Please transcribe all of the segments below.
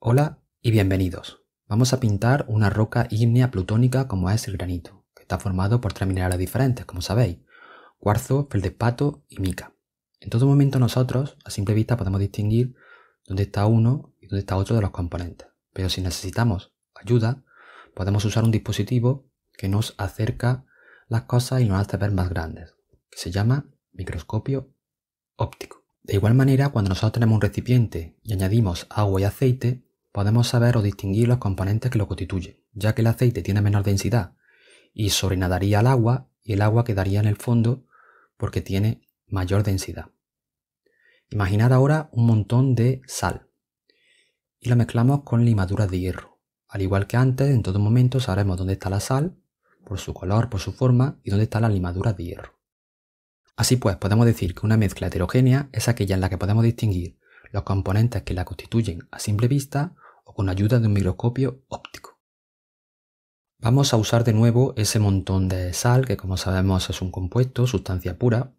Hola y bienvenidos. Vamos a pintar una roca ígnea plutónica como es el granito, que está formado por tres minerales diferentes, como sabéis, cuarzo, feldespato y mica. En todo momento nosotros, a simple vista, podemos distinguir dónde está uno y dónde está otro de los componentes, pero si necesitamos ayuda, podemos usar un dispositivo que nos acerca las cosas y nos hace ver más grandes, que se llama microscopio óptico. De igual manera, cuando nosotros tenemos un recipiente y añadimos agua y aceite, podemos saber o distinguir los componentes que lo constituyen, ya que el aceite tiene menor densidad y sobrenadaría al agua y el agua quedaría en el fondo porque tiene mayor densidad. Imaginad ahora un montón de sal y la mezclamos con limadura de hierro. Al igual que antes, en todo momento sabremos dónde está la sal, por su color, por su forma y dónde está la limadura de hierro. Así pues, podemos decir que una mezcla heterogénea es aquella en la que podemos distinguir los componentes que la constituyen a simple vista con ayuda de un microscopio óptico. Vamos a usar de nuevo ese montón de sal, que como sabemos es un compuesto, sustancia pura,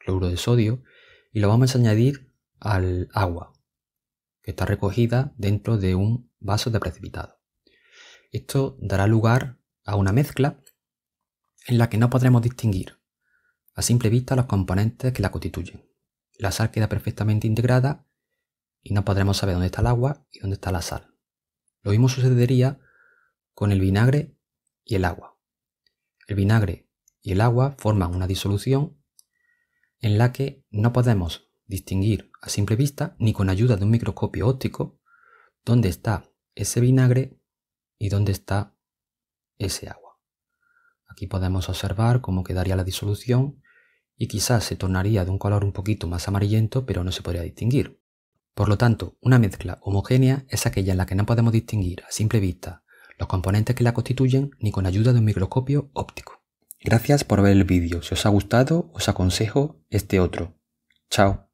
cloro de sodio, y lo vamos a añadir al agua, que está recogida dentro de un vaso de precipitado. Esto dará lugar a una mezcla en la que no podremos distinguir a simple vista los componentes que la constituyen. La sal queda perfectamente integrada y no podremos saber dónde está el agua y dónde está la sal. Lo mismo sucedería con el vinagre y el agua. El vinagre y el agua forman una disolución en la que no podemos distinguir a simple vista ni con ayuda de un microscopio óptico dónde está ese vinagre y dónde está ese agua. Aquí podemos observar cómo quedaría la disolución y quizás se tornaría de un color un poquito más amarillento, pero no se podría distinguir. Por lo tanto, una mezcla homogénea es aquella en la que no podemos distinguir a simple vista los componentes que la constituyen ni con ayuda de un microscopio óptico. Gracias por ver el vídeo. Si os ha gustado, os aconsejo este otro. Chao.